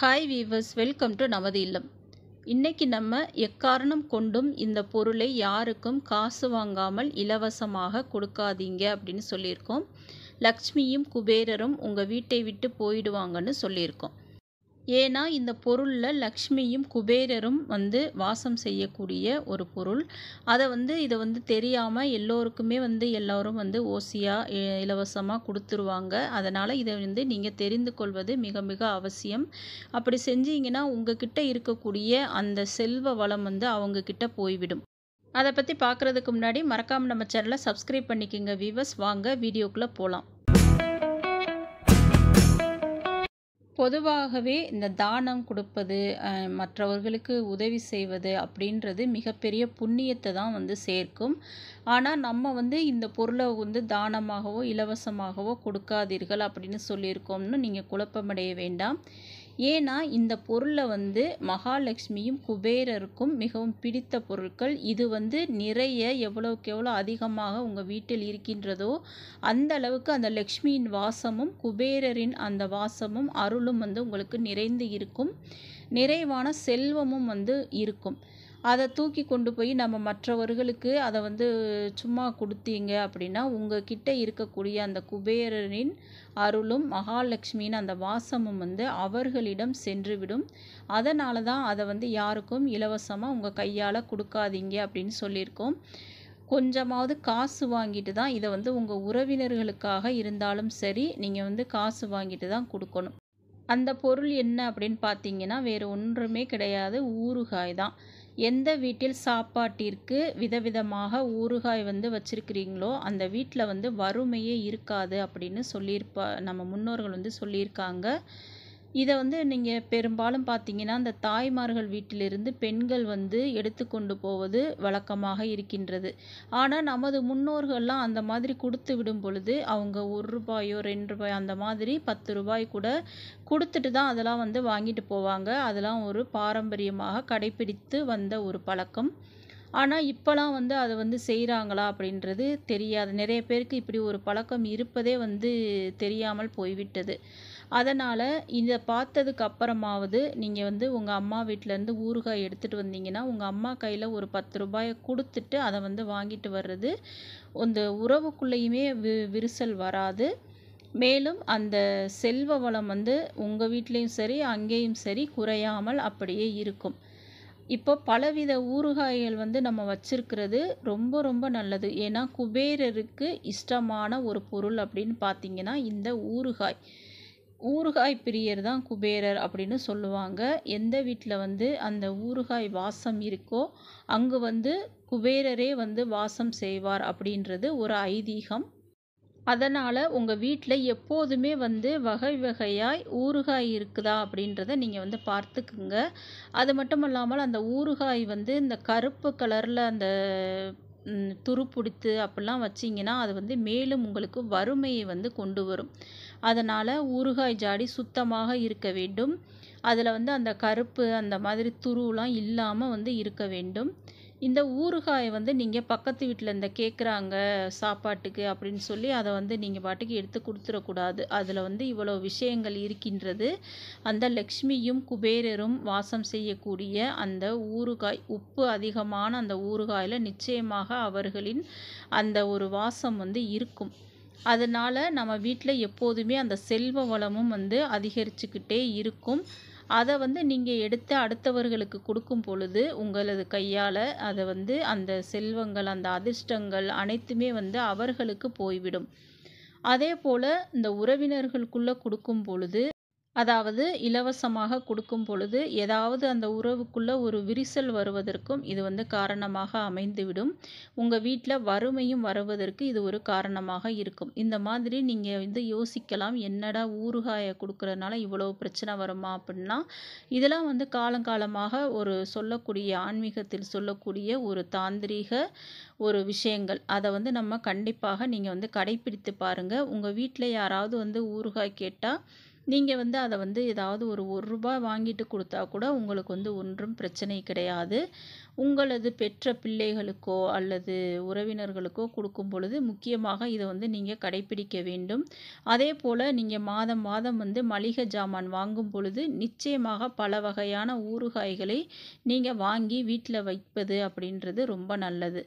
hi viewers welcome to நமது இல்லம் இன்னைக்கு நம்ம எக்காரணம் கொண்டும் இந்த பொருளை யாருக்கும் காசு வாங்காமல் இலவசமாக கொடுக்காதீங்க அப்படின்னு சொல்லியிருக்கோம் லக்ஷ்மியும் குபேரரும் உங்கள் வீட்டை விட்டு போயிடுவாங்கன்னு சொல்லியிருக்கோம் ஏன்னா இந்த பொருளில் லக்ஷ்மியும் குபேரரும் வந்து வாசம் செய்யக்கூடிய ஒரு பொருள் அதை வந்து இதை வந்து தெரியாமல் எல்லோருக்குமே வந்து எல்லோரும் வந்து ஓசியாக இலவசமாக கொடுத்துருவாங்க அதனால் இதை வந்து நீங்கள் தெரிந்து கொள்வது மிக மிக அவசியம் அப்படி செஞ்சீங்கன்னா கிட்டே இருக்கக்கூடிய அந்த செல்வ வளம் வந்து அவங்கக்கிட்ட போய்விடும் அதை பற்றி பார்க்குறதுக்கு முன்னாடி மறக்காமல் நம்ம சேனலை சப்ஸ்கிரைப் பண்ணிக்கோங்க வியூவர்ஸ் வாங்க வீடியோக்குள்ளே போகலாம் பொதுவாகவே இந்த தானம் கொடுப்பது மற்றவர்களுக்கு உதவி செய்வது அப்படின்றது மிகப்பெரிய புண்ணியத்தை தான் வந்து சேர்க்கும் ஆனால் நம்ம வந்து இந்த பொருளை வந்து தானமாகவோ இலவசமாகவோ கொடுக்காதீர்கள் அப்படின்னு சொல்லியிருக்கோம்னு நீங்கள் குழப்பமடைய வேண்டாம் ஏன்னா இந்த பொருளை வந்து மகாலட்சுமியும் குபேரருக்கும் மிகவும் பிடித்த பொருட்கள் இது வந்து நிறைய எவ்வளோக்கு எவ்வளோ அதிகமாக உங்கள் வீட்டில் இருக்கின்றதோ அந்த அளவுக்கு அந்த லக்ஷ்மியின் வாசமும் குபேரரின் அந்த வாசமும் அருளும் வந்து உங்களுக்கு நிறைந்து இருக்கும் நிறைவான செல்வமும் வந்து இருக்கும் அதை தூக்கி கொண்டு போய் நம்ம மற்றவர்களுக்கு அதை வந்து சும்மா கொடுத்தீங்க அப்படின்னா உங்கள் இருக்கக்கூடிய அந்த குபேரனின் அருளும் மகாலட்சுமியின் அந்த வாசமும் வந்து அவர்களிடம் சென்றுவிடும் அதனால தான் அதை வந்து யாருக்கும் இலவசமாக உங்கள் கையால் கொடுக்காதீங்க அப்படின்னு சொல்லியிருக்கோம் கொஞ்சமாவது காசு வாங்கிட்டு தான் இதை வந்து உங்கள் உறவினர்களுக்காக இருந்தாலும் சரி நீங்கள் வந்து காசு வாங்கிட்டு தான் கொடுக்கணும் அந்த பொருள் என்ன அப்படின்னு பார்த்தீங்கன்னா வேறு ஒன்றுமே கிடையாது ஊறுகாய் தான் எந்த வீட்டில் சாப்பாட்டிற்கு விதவிதமாக ஊறுகாய் வந்து வச்சுருக்கிறீங்களோ அந்த வீட்டில் வந்து வறுமையே இருக்காது அப்படின்னு சொல்லியிருப்பா நம்ம முன்னோர்கள் வந்து சொல்லியிருக்காங்க இதை வந்து நீங்கள் பெரும்பாலும் பார்த்தீங்கன்னா அந்த தாய்மார்கள் வீட்டிலிருந்து பெண்கள் வந்து எடுத்துக்கொண்டு போவது வழக்கமாக இருக்கின்றது ஆனால் நமது முன்னோர்கள்லாம் அந்த மாதிரி கொடுத்து விடும் பொழுது அவங்க ஒரு ரூபாயோ ரெண்டு ரூபாய் அந்த மாதிரி பத்து ரூபாய் கூட கொடுத்துட்டு தான் அதெல்லாம் வந்து வாங்கிட்டு போவாங்க அதெல்லாம் ஒரு பாரம்பரியமாக கடைபிடித்து வந்த ஒரு பழக்கம் ஆனால் இப்போலாம் வந்து அதை வந்து செய்கிறாங்களா அப்படின்றது தெரியாது நிறைய பேருக்கு இப்படி ஒரு பழக்கம் இருப்பதே வந்து தெரியாமல் போய்விட்டது அதனால் இதை பார்த்ததுக்கு அப்புறமாவது நீங்கள் வந்து உங்கள் அம்மா வீட்டிலேருந்து ஊறுகாய் எடுத்துகிட்டு வந்தீங்கன்னா உங்கள் அம்மா கையில் ஒரு பத்து ரூபாயை கொடுத்துட்டு அதை வந்து வாங்கிட்டு வர்றது அந்த உறவுக்குள்ளேயுமே வி விரிசல் வராது மேலும் அந்த செல்வ வளம் வந்து உங்கள் வீட்லேயும் சரி அங்கேயும் சரி குறையாமல் அப்படியே இருக்கும் இப்போ பலவித ஊறுகாய்கள் வந்து நம்ம வச்சிருக்கிறது ரொம்ப ரொம்ப நல்லது ஏன்னா குபேரருக்கு இஷ்டமான ஒரு பொருள் அப்படின்னு பார்த்தீங்கன்னா இந்த ஊறுகாய் ஊறுகாய் பிரியர் தான் குபேரர் அப்படின்னு சொல்லுவாங்க எந்த வீட்டில் வந்து அந்த ஊறுகாய் வாசம் இருக்கோ அங்கு வந்து குபேரரே வந்து வாசம் செய்வார் அப்படின்றது ஒரு ஐதீகம் அதனால் உங்கள் வீட்டில் எப்போதுமே வந்து வகை வகையாய் ஊறுகாய் இருக்குதா அப்படின்றத நீங்கள் வந்து பார்த்துக்குங்க அது மட்டும் இல்லாமல் அந்த ஊறுகாய் வந்து இந்த கருப்பு கலரில் அந்த துரு பிடித்து அப்படிலாம் வச்சிங்கன்னா அது வந்து மேலும் உங்களுக்கு வறுமையை வந்து கொண்டு வரும் அதனால் ஊறுகாய் ஜாடி சுத்தமாக இருக்க வேண்டும் அதில் வந்து அந்த கருப்பு அந்த மாதிரி துருவெலாம் இல்லாமல் வந்து இருக்க வேண்டும் இந்த ஊறுகாயை வந்து நீங்கள் பக்கத்து வீட்டில் இந்த கேட்குறாங்க சாப்பாட்டுக்கு அப்படின்னு சொல்லி அதை வந்து நீங்கள் பாட்டுக்கு எடுத்து கொடுத்துடக்கூடாது அதில் வந்து இவ்வளோ விஷயங்கள் இருக்கின்றது அந்த லக்ஷ்மியும் குபேரரும் வாசம் செய்யக்கூடிய அந்த ஊறுகாய் உப்பு அதிகமான அந்த ஊறுகாயில் நிச்சயமாக அவர்களின் அந்த ஒரு வாசம் வந்து இருக்கும் அதனால் நம்ம வீட்டில் எப்போதுமே அந்த செல்வ வளமும் வந்து அதிகரிச்சுக்கிட்டே இருக்கும் அதை வந்து நீங்கள் எடுத்து அடுத்தவர்களுக்கு கொடுக்கும் பொழுது உங்களது கையால் அதை வந்து அந்த செல்வங்கள் அந்த அதிர்ஷ்டங்கள் அனைத்துமே வந்து அவர்களுக்கு போய்விடும் அதே போல் இந்த உறவினர்களுக்குள்ளே கொடுக்கும் பொழுது அதாவது இலவசமாக கொடுக்கும் பொழுது ஏதாவது அந்த உறவுக்குள்ளே ஒரு விரிசல் வருவதற்கும் இது வந்து காரணமாக அமைந்துவிடும் உங்கள் வீட்டில் வறுமையும் வருவதற்கு இது ஒரு காரணமாக இருக்கும் இந்த மாதிரி நீங்கள் வந்து யோசிக்கலாம் என்னடா ஊறுகாயை கொடுக்குறதுனால இவ்வளோ பிரச்சனை வருமா அப்படின்னா இதெல்லாம் வந்து காலங்காலமாக ஒரு சொல்லக்கூடிய ஆன்மீகத்தில் சொல்லக்கூடிய ஒரு தாந்திரீக ஒரு விஷயங்கள் அதை வந்து நம்ம கண்டிப்பாக நீங்கள் வந்து கடைபிடித்து பாருங்கள் உங்கள் வீட்டில் யாராவது வந்து ஊறுகாய் கேட்டால் நீங்கள் வந்து அதை வந்து ஏதாவது ஒரு ஒரு ரூபாய் வாங்கிட்டு கொடுத்தா கூட உங்களுக்கு வந்து ஒன்றும் பிரச்சனை கிடையாது உங்களது பெற்ற பிள்ளைகளுக்கோ அல்லது உறவினர்களுக்கோ கொடுக்கும் பொழுது முக்கியமாக இதை வந்து நீங்கள் கடைபிடிக்க வேண்டும் அதே போல் நீங்கள் மாதம் மாதம் வந்து மளிகை ஜாமான் வாங்கும் பொழுது நிச்சயமாக பல வகையான ஊறுகாய்களை நீங்கள் வாங்கி வீட்டில் வைப்பது அப்படின்றது ரொம்ப நல்லது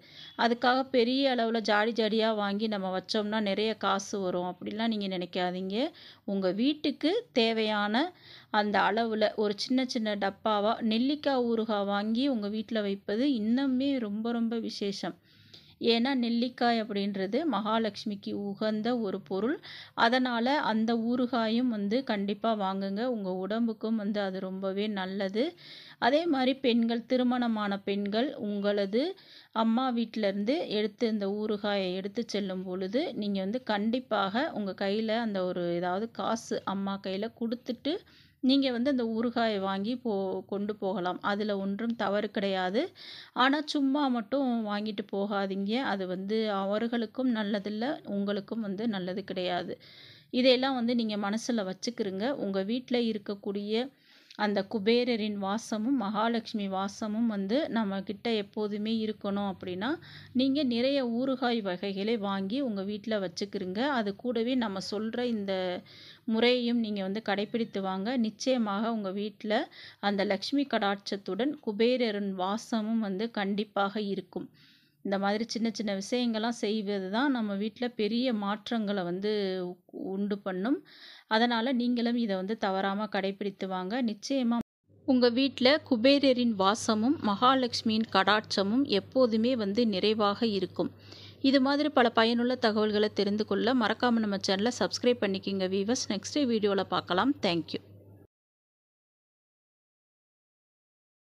அதுக்காக பெரிய அளவில் ஜாடி ஜாடியாக வாங்கி நம்ம வச்சோம்னா நிறைய காசு வரும் அப்படிலாம் நீங்கள் நினைக்காதீங்க உங்கள் வீட்டுக்கு தேவையான அந்த அளவில் ஒரு சின்ன சின்ன டப்பாவாக நெல்லிக்காய் ஊறுகாய் வாங்கி உங்கள் வீட்டில் வைப்பது இன்னுமே ரொம்ப ரொம்ப விசேஷம் ஏன்னா நெல்லிக்காய் அப்படின்றது மகாலட்சுமிக்கு உகந்த ஒரு பொருள் அதனால் அந்த ஊறுகாயும் வந்து கண்டிப்பாக வாங்குங்க உங்கள் உடம்புக்கும் வந்து அது ரொம்பவே நல்லது அதே மாதிரி பெண்கள் திருமணமான பெண்கள் உங்களது அம்மா வீட்டிலேருந்து எடுத்து இந்த ஊறுகாயை எடுத்து செல்லும் பொழுது நீங்கள் வந்து கண்டிப்பாக உங்கள் கையில் அந்த ஒரு ஏதாவது காசு அம்மா கையில் கொடுத்துட்டு நீங்கள் வந்து அந்த ஊறுகாய் வாங்கி போ கொண்டு போகலாம் அதில் ஒன்றும் தவறு கிடையாது ஆனால் சும்மா மட்டும் வாங்கிட்டு போகாதீங்க அது வந்து அவர்களுக்கும் நல்லதில்லை உங்களுக்கும் வந்து நல்லது கிடையாது இதையெல்லாம் வந்து நீங்கள் மனசில் வச்சுக்கிருங்க உங்கள் வீட்டில் இருக்கக்கூடிய அந்த குபேரரின் வாசமும் மகாலட்சுமி வாசமும் வந்து நம்மக்கிட்ட எப்போதுமே இருக்கணும் அப்படின்னா நீங்கள் நிறைய ஊறுகாய் வகைகளை வாங்கி உங்கள் வீட்டில் வச்சுக்கிறீங்க அது கூடவே நம்ம சொல்கிற இந்த முறையையும் நீங்கள் வந்து கடைப்பிடித்து வாங்க நிச்சயமாக உங்கள் வீட்டில் அந்த லக்ஷ்மி கடாட்சத்துடன் குபேரரின் வாசமும் வந்து கண்டிப்பாக இருக்கும் இந்த மாதிரி சின்ன சின்ன விஷயங்கள்லாம் செய்வது தான் நம்ம வீட்டில் பெரிய மாற்றங்களை வந்து உண்டு பண்ணும் அதனால் நீங்களும் இதை வந்து தவறாமல் கடைபிடித்து வாங்க நிச்சயமாக உங்கள் வீட்டில் குபேரரின் வாசமும் மகாலட்சுமியின் கடாட்சமும் எப்போதுமே வந்து நிறைவாக இருக்கும் இது மாதிரி பல பயனுள்ள தகவல்களை தெரிந்து கொள்ள மறக்காமல் நம்ம சேனலை சப்ஸ்கிரைப் பண்ணிக்கிங்க வீவர்ஸ் நெக்ஸ்ட் வீடியோவில் பார்க்கலாம் தேங்க்யூ